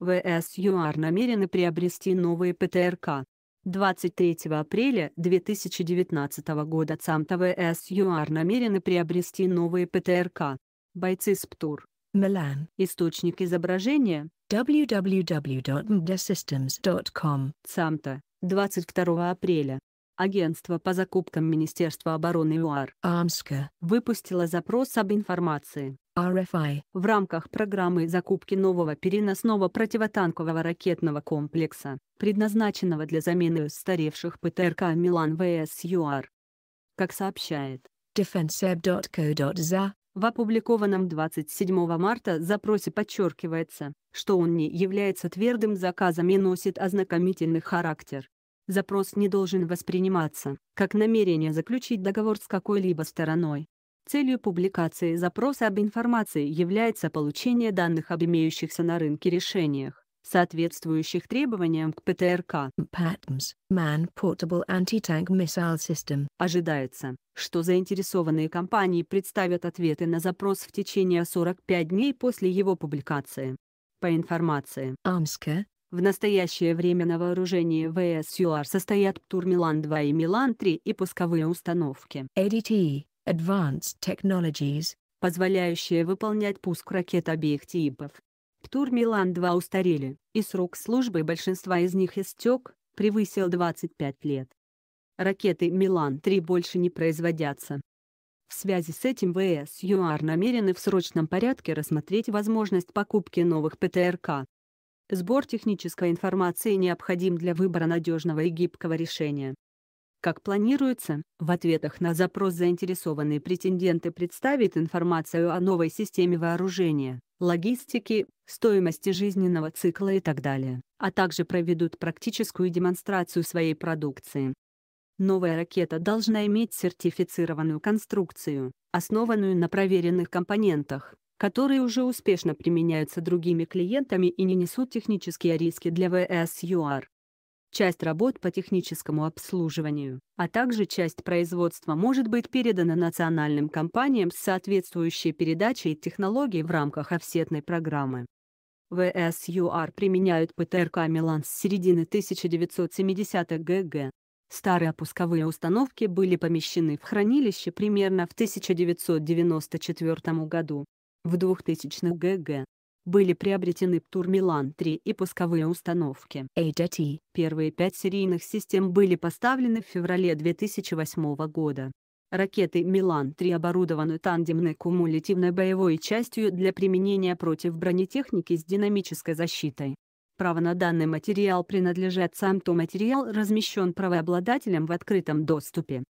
ВСЮАР намерены приобрести новые ПТРК. 23 апреля 2019 года ЦАМТа ВСЮАР намерены приобрести новые ПТРК. Бойцы СПТУР. Милан. Источник изображения www.mdasystems.com. E ЦАМТа. 22 апреля агентство по закупкам Министерства обороны ЮАР Амска выпустило запрос об информации RFI в рамках программы закупки нового переносного противотанкового ракетного комплекса, предназначенного для замены устаревших ПТРК «Милан ВС ЮАР». Как сообщает defenseb.co.za, в опубликованном 27 марта запросе подчеркивается, что он не является твердым заказом и носит ознакомительный характер запрос не должен восприниматься как намерение заключить договор с какой-либо стороной. Целью публикации запроса об информации является получение данных об имеющихся на рынке решениях, соответствующих требованиям к ПТРК. PATMS, Man Portable Anti-Tank Missile System. Ожидается, что заинтересованные компании представят ответы на запрос в течение 45 дней после его публикации. По информации. AMSCA, в настоящее время на вооружении ВС ЮАР состоят Птур-Милан-2 и Милан-3 и пусковые установки. ADT – Advanced Technologies, позволяющие выполнять пуск ракет обеих типов. Птур-Милан-2 устарели, и срок службы большинства из них истек, превысил 25 лет. Ракеты «Милан-3» больше не производятся. В связи с этим ВС ЮАР намерены в срочном порядке рассмотреть возможность покупки новых ПТРК. Сбор технической информации необходим для выбора надежного и гибкого решения. Как планируется, в ответах на запрос заинтересованные претенденты представят информацию о новой системе вооружения, логистики, стоимости жизненного цикла и так далее, а также проведут практическую демонстрацию своей продукции. Новая ракета должна иметь сертифицированную конструкцию, основанную на проверенных компонентах, которые уже успешно применяются другими клиентами и не несут технические риски для VSUR. Часть работ по техническому обслуживанию, а также часть производства может быть передана национальным компаниям с соответствующей передачей технологий в рамках офсетной программы. VSUR применяют ПТРК «Милан» с середины 1970-х ГГ. Старые пусковые установки были помещены в хранилище примерно в 1994 году, в 2000-х ГГ были приобретены Птурмилан-3 и пусковые установки. HAT. Первые пять серийных систем были поставлены в феврале 2008 года. Ракеты «Милан-3» оборудованы тандемной кумулятивной боевой частью для применения против бронетехники с динамической защитой. Право на данный материал принадлежит сам то материал размещен правообладателем в открытом доступе.